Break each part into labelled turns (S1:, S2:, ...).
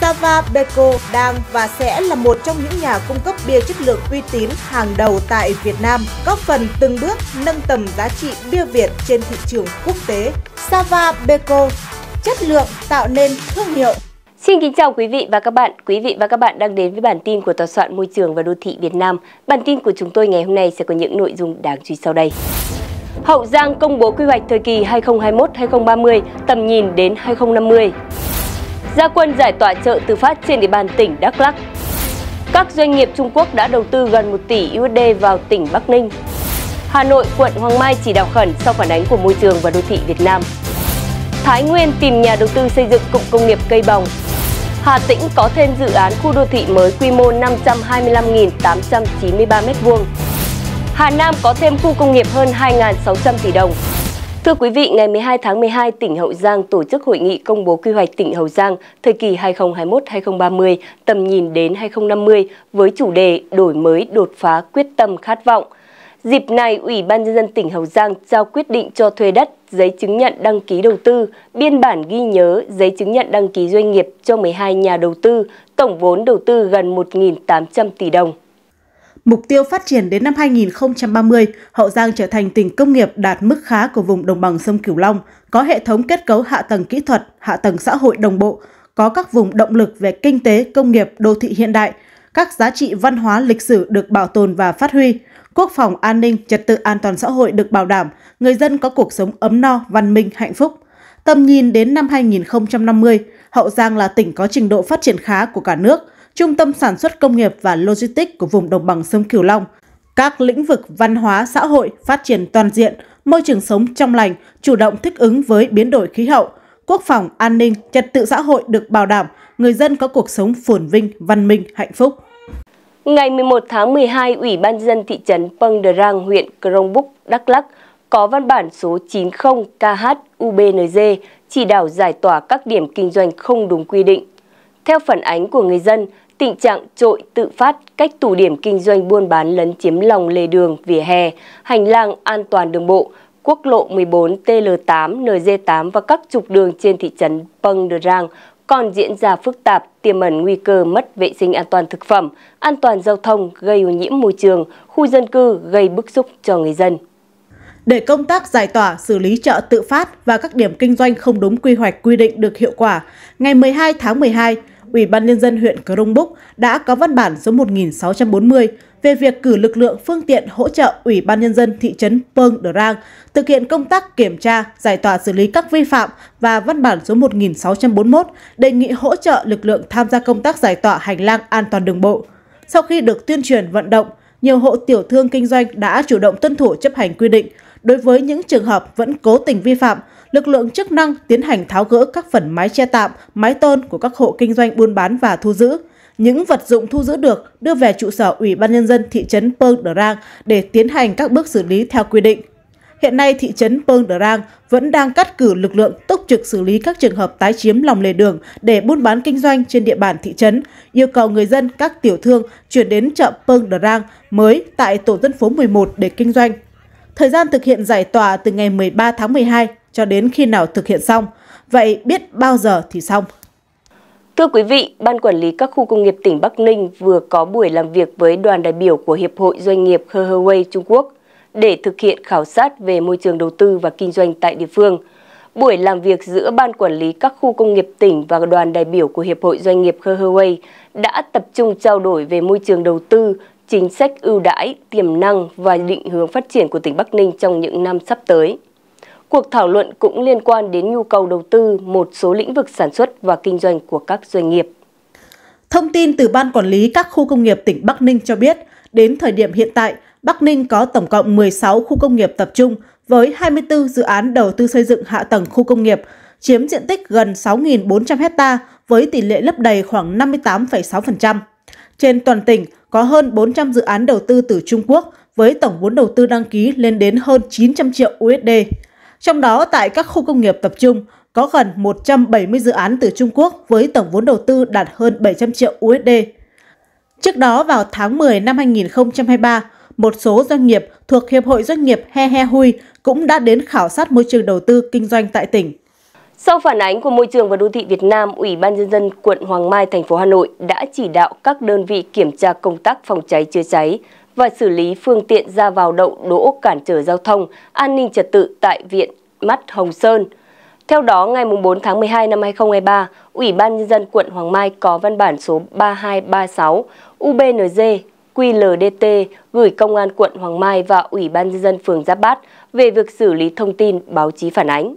S1: Sava Beko đang và sẽ là một trong những nhà cung cấp bia chất lượng uy tín hàng đầu tại Việt Nam, góp phần từng bước nâng tầm giá trị bia Việt trên thị trường quốc tế. Sava Beko, chất lượng tạo nên thương hiệu.
S2: Xin kính chào quý vị và các bạn. Quý vị và các bạn đang đến với bản tin của Tòa soạn Môi trường và Đô thị Việt Nam. Bản tin của chúng tôi ngày hôm nay sẽ có những nội dung đáng chú ý sau đây. Hậu Giang công bố quy hoạch thời kỳ 2021-2030, tầm nhìn đến 2050 ra quân giải tỏa chợ tự phát trên địa bàn tỉnh Đắk Lắk. Các doanh nghiệp Trung Quốc đã đầu tư gần 1 tỷ USD vào tỉnh Bắc Ninh. Hà Nội, quận Hoàng Mai chỉ đạo khẩn sau phản ánh của môi trường và đô thị Việt Nam. Thái Nguyên tìm nhà đầu tư xây dựng cụm công nghiệp cây bồng. Hà Tĩnh có thêm dự án khu đô thị mới quy mô 525.893m2. Hà Nam có thêm khu công nghiệp hơn 2.600 tỷ đồng. Thưa quý vị, ngày 12 tháng 12, tỉnh Hậu Giang tổ chức hội nghị công bố quy hoạch tỉnh Hậu Giang thời kỳ 2021-2030, tầm nhìn đến 2050 với chủ đề Đổi mới, đột phá, quyết tâm, khát vọng. Dịp này, Ủy ban Nhân dân tỉnh Hậu Giang trao quyết định cho thuê đất, giấy chứng nhận đăng ký đầu tư, biên bản ghi nhớ, giấy chứng nhận đăng ký doanh nghiệp cho 12 nhà đầu tư, tổng vốn đầu tư gần 1.800 tỷ
S1: đồng. Mục tiêu phát triển đến năm 2030, Hậu Giang trở thành tỉnh công nghiệp đạt mức khá của vùng đồng bằng sông Cửu Long, có hệ thống kết cấu hạ tầng kỹ thuật, hạ tầng xã hội đồng bộ, có các vùng động lực về kinh tế, công nghiệp, đô thị hiện đại, các giá trị văn hóa lịch sử được bảo tồn và phát huy, quốc phòng an ninh, trật tự an toàn xã hội được bảo đảm, người dân có cuộc sống ấm no, văn minh, hạnh phúc. Tầm nhìn đến năm 2050, Hậu Giang là tỉnh có trình độ phát triển khá của cả nước – trung tâm sản xuất công nghiệp và logistics của vùng đồng bằng sông Cửu Long, các lĩnh vực văn hóa xã hội phát triển toàn diện, môi trường sống trong lành, chủ động thích ứng với biến đổi khí hậu, quốc phòng an ninh, trật tự xã hội được bảo đảm, người dân có cuộc sống phồn vinh, văn minh, hạnh phúc.
S2: Ngày 11 tháng 12, Ủy ban dân thị trấn Pâng Đờ Rang, huyện Krông Búc, Đắk Lắc có văn bản số 90KH-UBNZ chỉ đạo giải tỏa các điểm kinh doanh không đúng quy định. Theo phản ánh của người dân, tình trạng trội tự phát cách tủ điểm kinh doanh buôn bán lấn chiếm lòng lề đường, vỉa hè, hành lang an toàn đường bộ, quốc lộ 14, TL8, NG8 và các trục đường trên thị trấn Păng Đờ Rang còn diễn ra phức tạp, tiềm ẩn nguy cơ mất vệ sinh an toàn thực phẩm, an toàn giao
S1: thông, gây ô nhiễm môi trường, khu dân cư gây bức xúc cho người dân. Để công tác giải tỏa, xử lý chợ tự phát và các điểm kinh doanh không đúng quy hoạch quy định được hiệu quả, ngày 12 tháng 12, Ủy ban Nhân dân huyện Cờ Rông Búc đã có văn bản số 1640 về việc cử lực lượng phương tiện hỗ trợ Ủy ban Nhân dân thị trấn Pâng Đờ Rang thực hiện công tác kiểm tra, giải tỏa xử lý các vi phạm và văn bản số 1641 đề nghị hỗ trợ lực lượng tham gia công tác giải tỏa hành lang an toàn đường bộ. Sau khi được tuyên truyền vận động, nhiều hộ tiểu thương kinh doanh đã chủ động tuân thủ chấp hành quy định, Đối với những trường hợp vẫn cố tình vi phạm, lực lượng chức năng tiến hành tháo gỡ các phần mái che tạm, mái tôn của các hộ kinh doanh buôn bán và thu giữ. Những vật dụng thu giữ được đưa về trụ sở Ủy ban Nhân dân thị trấn Pơng Đờ Rang để tiến hành các bước xử lý theo quy định. Hiện nay, thị trấn Pơng Đờ Rang vẫn đang cắt cử lực lượng túc trực xử lý các trường hợp tái chiếm lòng lề đường để buôn bán kinh doanh trên địa bàn thị trấn, yêu cầu người dân các tiểu thương chuyển đến chợ Pơng Đờ Rang mới tại tổ dân phố 11 để kinh doanh. Thời gian thực hiện giải tỏa từ ngày 13 tháng 12 cho đến khi nào thực hiện xong. Vậy biết bao giờ thì xong?
S2: Thưa quý vị, Ban Quản lý các khu công nghiệp tỉnh Bắc Ninh vừa có buổi làm việc với đoàn đại biểu của Hiệp hội Doanh nghiệp Huawei Trung Quốc để thực hiện khảo sát về môi trường đầu tư và kinh doanh tại địa phương. Buổi làm việc giữa Ban Quản lý các khu công nghiệp tỉnh và đoàn đại biểu của Hiệp hội Doanh nghiệp Huawei đã tập trung trao đổi về môi trường đầu tư chính sách ưu đãi, tiềm năng và định hướng phát triển của tỉnh Bắc Ninh trong những năm sắp tới. Cuộc thảo luận cũng liên quan đến nhu cầu đầu tư một số lĩnh vực sản xuất
S1: và kinh doanh của các doanh nghiệp. Thông tin từ Ban Quản lý các khu công nghiệp tỉnh Bắc Ninh cho biết, đến thời điểm hiện tại, Bắc Ninh có tổng cộng 16 khu công nghiệp tập trung với 24 dự án đầu tư xây dựng hạ tầng khu công nghiệp, chiếm diện tích gần 6.400 hecta với tỷ lệ lấp đầy khoảng 58,6%. Trên toàn tỉnh có hơn 400 dự án đầu tư từ Trung Quốc với tổng vốn đầu tư đăng ký lên đến hơn 900 triệu USD. Trong đó, tại các khu công nghiệp tập trung, có gần 170 dự án từ Trung Quốc với tổng vốn đầu tư đạt hơn 700 triệu USD. Trước đó, vào tháng 10 năm 2023, một số doanh nghiệp thuộc Hiệp hội Doanh nghiệp He He Hui cũng đã đến khảo sát môi trường đầu tư kinh doanh tại tỉnh.
S2: Sau phản ánh của Môi trường và Đô thị Việt Nam, Ủy ban Nhân dân quận Hoàng Mai, thành phố Hà Nội đã chỉ đạo các đơn vị kiểm tra công tác phòng cháy chữa cháy và xử lý phương tiện ra vào đậu đỗ cản trở giao thông, an ninh trật tự tại Viện Mắt Hồng Sơn. Theo đó, ngày 4 tháng 12 năm 2023, Ủy ban Nhân dân quận Hoàng Mai có văn bản số 3236 UBNZ QLDT gửi Công an quận Hoàng Mai và Ủy ban Nhân dân phường Giáp Bát về việc xử lý thông tin báo chí phản ánh.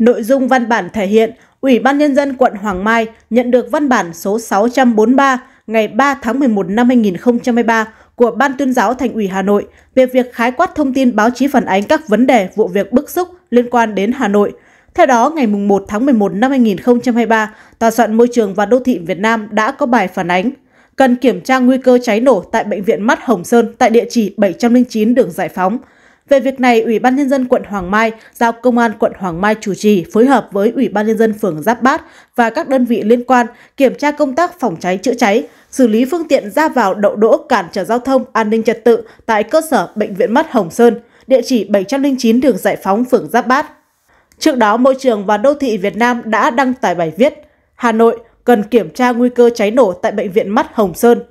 S1: Nội dung văn bản thể hiện Ủy ban Nhân dân quận Hoàng Mai nhận được văn bản số 643 ngày 3 tháng 11 năm 2023 của Ban tuyên giáo Thành ủy Hà Nội về việc khái quát thông tin báo chí phản ánh các vấn đề vụ việc bức xúc liên quan đến Hà Nội. Theo đó, ngày 1 tháng 11 năm 2023, Tòa soạn Môi trường và Đô thị Việt Nam đã có bài phản ánh cần kiểm tra nguy cơ cháy nổ tại Bệnh viện Mắt Hồng Sơn tại địa chỉ 709 đường Giải Phóng, về việc này, Ủy ban Nhân dân quận Hoàng Mai giao Công an quận Hoàng Mai chủ trì phối hợp với Ủy ban Nhân dân phường Giáp Bát và các đơn vị liên quan kiểm tra công tác phòng cháy chữa cháy, xử lý phương tiện ra vào đậu đỗ cản trở giao thông, an ninh trật tự tại cơ sở Bệnh viện Mắt Hồng Sơn, địa chỉ 709 đường Giải Phóng, phường Giáp Bát. Trước đó, Môi trường và Đô thị Việt Nam đã đăng tải bài viết Hà Nội cần kiểm tra nguy cơ cháy nổ tại Bệnh viện Mắt Hồng Sơn –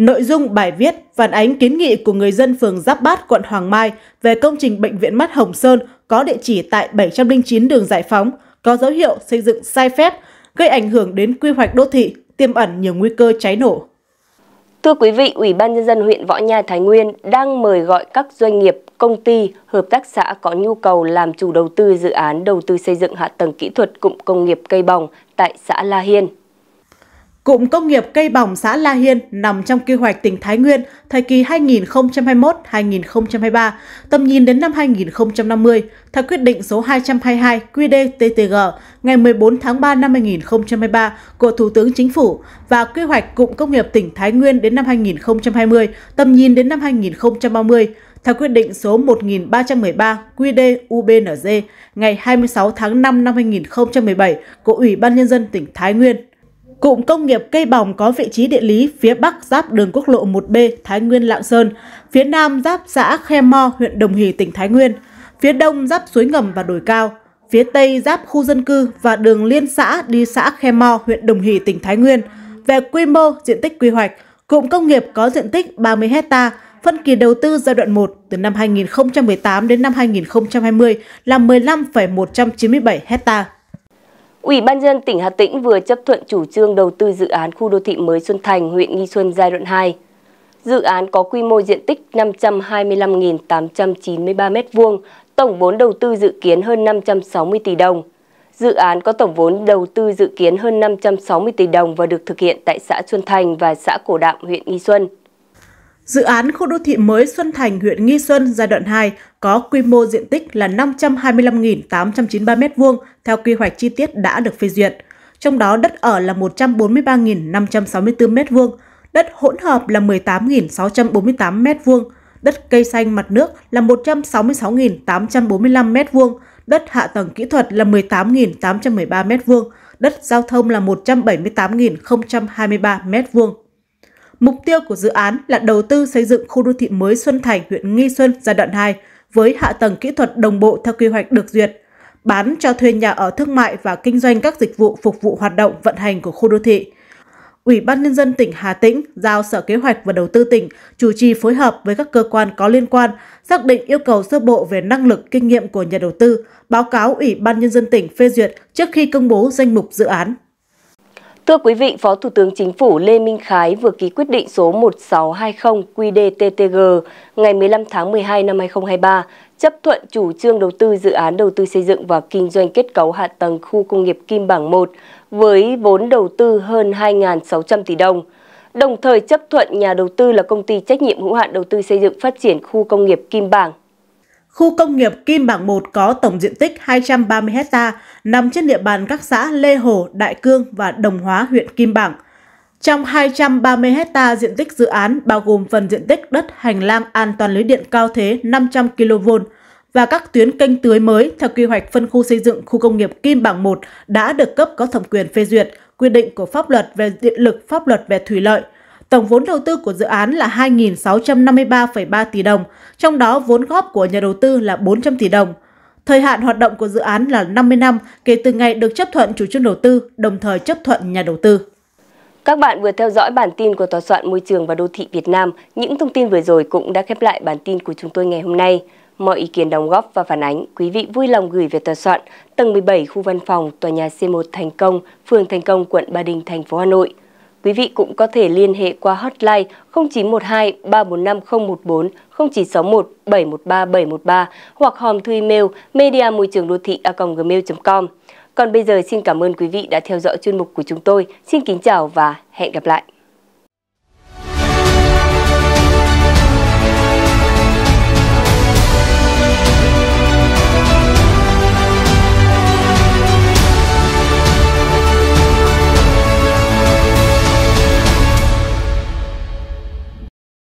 S1: Nội dung bài viết phản ánh kiến nghị của người dân phường Giáp Bát, quận Hoàng Mai về công trình Bệnh viện Mắt Hồng Sơn có địa chỉ tại 709 đường Giải Phóng, có dấu hiệu xây dựng sai phép, gây ảnh hưởng đến quy hoạch đô thị, tiềm ẩn nhiều nguy cơ cháy nổ. Thưa quý
S2: vị, Ủy ban Nhân dân huyện Võ Nha Thái Nguyên đang mời gọi các doanh nghiệp, công ty, hợp tác xã có nhu cầu làm chủ đầu tư dự án đầu tư xây dựng hạ tầng kỹ thuật cụm công nghiệp cây bồng
S1: tại xã La Hiên. Cụm công nghiệp cây bỏng xã La Hiên nằm trong quy hoạch tỉnh Thái Nguyên thời kỳ 2021-2023, tầm nhìn đến năm 2050, theo quyết định số 222 QĐ-TTG ngày 14 tháng 3 năm 2023 của Thủ tướng Chính phủ và quy hoạch cụm công nghiệp tỉnh Thái Nguyên đến năm 2020, tầm nhìn đến năm 2030, theo quyết định số 1313 QĐ-UBNZ ngày 26 tháng 5 năm 2017 của Ủy ban Nhân dân tỉnh Thái Nguyên Cụm công nghiệp cây bỏng có vị trí địa lý phía bắc giáp đường quốc lộ 1B Thái Nguyên Lạng Sơn, phía nam giáp xã Khe Mo, huyện Đồng Hỷ, tỉnh Thái Nguyên, phía đông giáp suối ngầm và đồi cao, phía tây giáp khu dân cư và đường liên xã đi xã Khe Mo, huyện Đồng Hỷ, tỉnh Thái Nguyên. Về quy mô, diện tích quy hoạch, cụm công nghiệp có diện tích 30 ha, phân kỳ đầu tư giai đoạn 1 từ năm 2018 đến năm 2020 là 15,197 hectare.
S2: Ủy ban dân tỉnh Hà Tĩnh vừa chấp thuận chủ trương đầu tư dự án khu đô thị mới Xuân Thành, huyện Nghi Xuân giai đoạn 2. Dự án có quy mô diện tích 525.893 m2, tổng vốn đầu tư dự kiến hơn 560 tỷ đồng. Dự án có tổng vốn đầu tư dự kiến hơn 560 tỷ đồng và được thực hiện tại xã Xuân Thành và xã Cổ Đạm, huyện Nghi Xuân.
S1: Dự án khu đô thị mới Xuân Thành, huyện Nghi Xuân giai đoạn 2 có quy mô diện tích là 525.893 m2 theo quy hoạch chi tiết đã được phê duyệt. Trong đó đất ở là 143.564 m2, đất hỗn hợp là 18.648 m2, đất cây xanh mặt nước là 166.845 m2, đất hạ tầng kỹ thuật là 18.813 m2, đất giao thông là 178.023 m2. Mục tiêu của dự án là đầu tư xây dựng khu đô thị mới Xuân Thành, huyện Nghi Xuân giai đoạn 2 với hạ tầng kỹ thuật đồng bộ theo quy hoạch được duyệt, bán cho thuê nhà ở thương mại và kinh doanh các dịch vụ phục vụ hoạt động vận hành của khu đô thị. Ủy ban Nhân dân tỉnh Hà Tĩnh giao Sở Kế hoạch và Đầu tư tỉnh chủ trì phối hợp với các cơ quan có liên quan, xác định yêu cầu sơ bộ về năng lực, kinh nghiệm của nhà đầu tư, báo cáo Ủy ban Nhân dân tỉnh phê duyệt trước khi công bố danh mục dự án. Thưa quý vị, Phó Thủ tướng Chính phủ Lê Minh Khái vừa ký quyết định số
S2: 1620 qdttg ngày 15 tháng 12 năm 2023 chấp thuận chủ trương đầu tư dự án đầu tư xây dựng và kinh doanh kết cấu hạ tầng khu công nghiệp Kim Bảng 1 với vốn đầu tư hơn 2.600 tỷ đồng. Đồng thời chấp thuận nhà đầu tư là công ty trách nhiệm hữu hạn đầu tư xây dựng phát triển khu công nghiệp Kim Bảng
S1: Khu công nghiệp Kim Bảng 1 có tổng diện tích 230 ha, nằm trên địa bàn các xã Lê Hồ, Đại Cương và Đồng Hóa, huyện Kim Bảng. Trong 230 ha diện tích dự án bao gồm phần diện tích đất hành lang an toàn lưới điện cao thế 500 kV và các tuyến kênh tưới mới theo quy hoạch phân khu xây dựng khu công nghiệp Kim Bảng 1 đã được cấp có thẩm quyền phê duyệt, quy định của pháp luật về điện lực, pháp luật về thủy lợi – Tổng vốn đầu tư của dự án là 2.653,3 tỷ đồng, trong đó vốn góp của nhà đầu tư là 400 tỷ đồng. Thời hạn hoạt động của dự án là 50 năm kể từ ngày được chấp thuận chủ trương đầu tư, đồng thời chấp thuận nhà đầu tư.
S2: Các bạn vừa theo dõi bản tin của Tòa soạn Môi trường và Đô thị Việt Nam. Những thông tin vừa rồi cũng đã khép lại bản tin của chúng tôi ngày hôm nay. Mọi ý kiến đóng góp và phản ánh, quý vị vui lòng gửi về tòa soạn tầng 17 khu văn phòng tòa nhà C1 Thành Công, phường Thành Công, quận Ba Đình, thành phố Hà Nội. Quý vị cũng có thể liên hệ qua hotline 0912 345 014 0961 713 713 hoặc hòm thư email media môi trường đô thị a.gmail.com. Còn bây giờ xin cảm ơn quý vị đã theo dõi chuyên mục của chúng tôi. Xin kính chào và hẹn gặp lại.